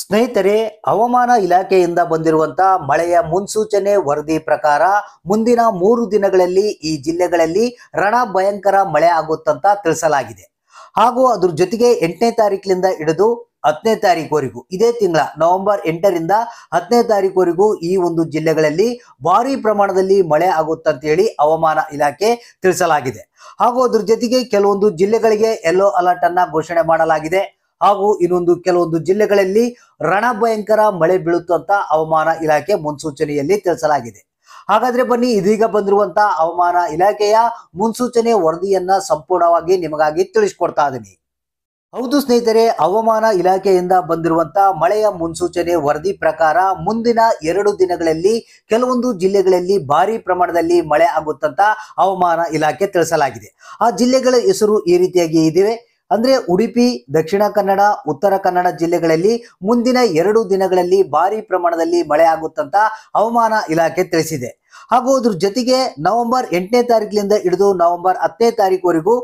ಸ್ನೇಹಿತರೆ ಹವಾಮಾನ ಇಲಾಖೆಯಿಂದ ಬಂದಿರುವಂತ ಮಳೆಯ ಮುನ್ಸೂಚನೆ ವರದಿ ಪ್ರಕಾರ ಮುಂದಿನ ಮೂರು ದಿನಗಳಲ್ಲಿ ಈ ಜಿಲ್ಲೆಗಳಲ್ಲಿ ರಣ ಭಯಂಕರ ಮಳೆ ಆಗುತ್ತಂತ ತಿಳಿಸಲಾಗಿದೆ ಹಾಗೂ ಅದ್ರ ಜೊತೆಗೆ ಎಂಟನೇ ತಾರೀಕಿನಿಂದ ಹಿಡಿದು ಹತ್ತನೇ ತಾರೀಕುವರೆಗೂ ಇದೇ ತಿಂಗಳ ನವೆಂಬರ್ ಎಂಟರಿಂದ ಹತ್ತನೇ ತಾರೀಕುವರೆಗೂ ಈ ಒಂದು ಜಿಲ್ಲೆಗಳಲ್ಲಿ ಭಾರಿ ಪ್ರಮಾಣದಲ್ಲಿ ಮಳೆ ಆಗುತ್ತಂತ ಹೇಳಿ ಹವಾಮಾನ ಇಲಾಖೆ ತಿಳಿಸಲಾಗಿದೆ ಹಾಗೂ ಅದ್ರ ಜೊತೆಗೆ ಕೆಲವೊಂದು ಜಿಲ್ಲೆಗಳಿಗೆ ಯೆಲ್ಲೋ ಅಲರ್ಟ್ ಅನ್ನ ಘೋಷಣೆ ಮಾಡಲಾಗಿದೆ ಹಾಗೂ ಇನ್ನೊಂದು ಕೆಲವೊಂದು ಜಿಲ್ಲೆಗಳಲ್ಲಿ ರಣಭಯಂಕರ ಮಳೆ ಬೀಳುತ್ತಂತ ಹವಾಮಾನ ಇಲಾಖೆ ಮುನ್ಸೂಚನೆಯಲ್ಲಿ ತಿಳಿಸಲಾಗಿದೆ ಹಾಗಾದ್ರೆ ಬನ್ನಿ ಇದೀಗ ಬಂದಿರುವಂತಹ ಹವಾಮಾನ ಇಲಾಖೆಯ ಮುನ್ಸೂಚನೆ ವರದಿಯನ್ನ ಸಂಪೂರ್ಣವಾಗಿ ನಿಮಗಾಗಿ ತಿಳಿಸ್ಕೊಡ್ತಾ ಇದ್ದೀನಿ ಹೌದು ಸ್ನೇಹಿತರೆ ಹವಾಮಾನ ಇಲಾಖೆಯಿಂದ ಬಂದಿರುವಂತಹ ಮಳೆಯ ಮುನ್ಸೂಚನೆ ವರದಿ ಪ್ರಕಾರ ಮುಂದಿನ ಎರಡು ದಿನಗಳಲ್ಲಿ ಕೆಲವೊಂದು ಜಿಲ್ಲೆಗಳಲ್ಲಿ ಭಾರಿ ಪ್ರಮಾಣದಲ್ಲಿ ಮಳೆ ಆಗುತ್ತಂತ ಹವಾಮಾನ ಇಲಾಖೆ ತಿಳಿಸಲಾಗಿದೆ ಆ ಜಿಲ್ಲೆಗಳ ಹೆಸರು ಈ ರೀತಿಯಾಗಿ ಇದಿವೆ ಅಂದ್ರೆ ಉಡುಪಿ ದಕ್ಷಿಣ ಕನ್ನಡ ಉತ್ತರ ಕನ್ನಡ ಜಿಲ್ಲೆಗಳಲ್ಲಿ ಮುಂದಿನ ಎರಡು ದಿನಗಳಲ್ಲಿ ಭಾರಿ ಪ್ರಮಾಣದಲ್ಲಿ ಮಳೆ ಆಗುತ್ತಂತ ಹವಾಮಾನ ಇಲಾಖೆ ತಿಳಿಸಿದೆ ಹಾಗೂ ಅದ್ರ ಜೊತೆಗೆ ನವೆಂಬರ್ ಎಂಟನೇ ತಾರೀಕಿನಿಂದ ಹಿಡಿದು ನವೆಂಬರ್ ಹತ್ತನೇ ತಾರೀಕುವರೆಗೂ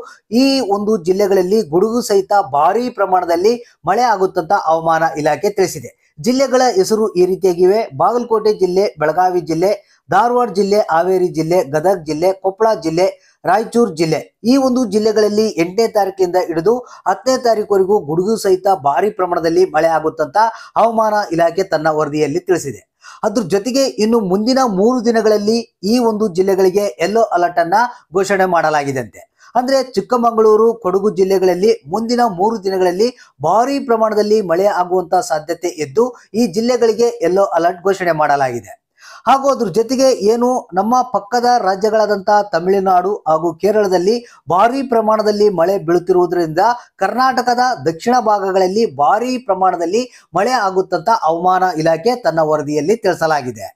ಈ ಒಂದು ಜಿಲ್ಲೆಗಳಲ್ಲಿ ಗುಡುಗು ಸಹಿತ ಭಾರಿ ಪ್ರಮಾಣದಲ್ಲಿ ಮಳೆ ಆಗುತ್ತಂತ ಹವಾಮಾನ ಇಲಾಖೆ ತಿಳಿಸಿದೆ ಜಿಲ್ಲೆಗಳ ಹೆಸರು ಈ ರೀತಿಯಾಗಿವೆ ಬಾಗಲಕೋಟೆ ಜಿಲ್ಲೆ ಬೆಳಗಾವಿ ಜಿಲ್ಲೆ ಧಾರವಾಡ ಜಿಲ್ಲೆ ಹಾವೇರಿ ಜಿಲ್ಲೆ ಗದಗ ಜಿಲ್ಲೆ ಕೊಪ್ಪಳ ಜಿಲ್ಲೆ ರಾಯಚೂರು ಜಿಲ್ಲೆ ಈ ಒಂದು ಜಿಲ್ಲೆಗಳಲ್ಲಿ ಎಂಟನೇ ತಾರೀಕಿಂದ ಹಿಡಿದು ಹತ್ತನೇ ತಾರೀಕುವರೆಗೂ ಗುಡುಗು ಸಹಿತ ಭಾರಿ ಪ್ರಮಾಣದಲ್ಲಿ ಮಳೆ ಆಗುತ್ತಂತ ಹವಾಮಾನ ಇಲಾಖೆ ತನ್ನ ವರದಿಯಲ್ಲಿ ತಿಳಿಸಿದೆ ಅದ್ರ ಜೊತೆಗೆ ಇನ್ನು ಮುಂದಿನ ಮೂರು ದಿನಗಳಲ್ಲಿ ಈ ಒಂದು ಜಿಲ್ಲೆಗಳಿಗೆ ಯೆಲ್ಲೋ ಅಲರ್ಟ್ ಅನ್ನ ಘೋಷಣೆ ಮಾಡಲಾಗಿದೆ ಅಂದ್ರೆ ಚಿಕ್ಕಮಗಳೂರು ಕೊಡಗು ಜಿಲ್ಲೆಗಳಲ್ಲಿ ಮುಂದಿನ ಮೂರು ದಿನಗಳಲ್ಲಿ ಭಾರಿ ಪ್ರಮಾಣದಲ್ಲಿ ಮಳೆ ಆಗುವಂತ ಸಾಧ್ಯತೆ ಇದ್ದು ಈ ಜಿಲ್ಲೆಗಳಿಗೆ ಎಲ್ಲೋ ಅಲರ್ಟ್ ಘೋಷಣೆ ಮಾಡಲಾಗಿದೆ ಹಾಗೂ ಅದ್ರ ಜೊತೆಗೆ ಏನು ನಮ್ಮ ಪಕ್ಕದ ರಾಜ್ಯಗಳಾದಂತಹ ತಮಿಳುನಾಡು ಹಾಗೂ ಕೇರಳದಲ್ಲಿ ಭಾರಿ ಪ್ರಮಾಣದಲ್ಲಿ ಮಳೆ ಬೀಳುತ್ತಿರುವುದರಿಂದ ಕರ್ನಾಟಕದ ದಕ್ಷಿಣ ಭಾಗಗಳಲ್ಲಿ ಭಾರಿ ಪ್ರಮಾಣದಲ್ಲಿ ಮಳೆ ಆಗುತ್ತಂತ ಹವಾಮಾನ ಇಲಾಖೆ ತನ್ನ ವರದಿಯಲ್ಲಿ ತಿಳಿಸಲಾಗಿದೆ